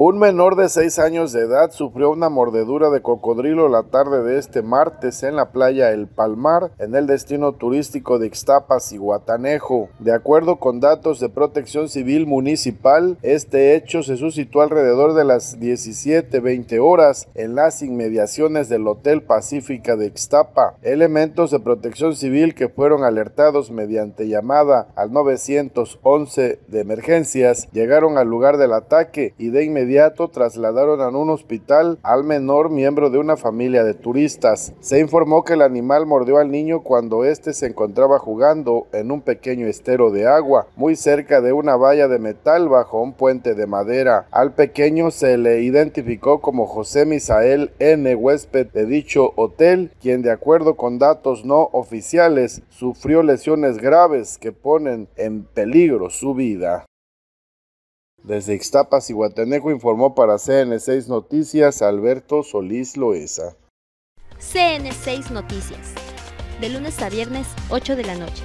Un menor de 6 años de edad sufrió una mordedura de cocodrilo la tarde de este martes en la playa El Palmar, en el destino turístico de Ixtapas y Guatanejo. De acuerdo con datos de Protección Civil Municipal, este hecho se suscitó alrededor de las 17-20 horas en las inmediaciones del Hotel Pacífica de Ixtapa. Elementos de Protección Civil que fueron alertados mediante llamada al 911 de emergencias llegaron al lugar del ataque y de inmediato inmediato trasladaron a un hospital al menor miembro de una familia de turistas. Se informó que el animal mordió al niño cuando éste se encontraba jugando en un pequeño estero de agua, muy cerca de una valla de metal bajo un puente de madera. Al pequeño se le identificó como José Misael N., huésped de dicho hotel, quien de acuerdo con datos no oficiales sufrió lesiones graves que ponen en peligro su vida. Desde Ixtapas y Guatanejo informó para CN6 Noticias Alberto Solís Loesa. CN6 Noticias, de lunes a viernes, 8 de la noche.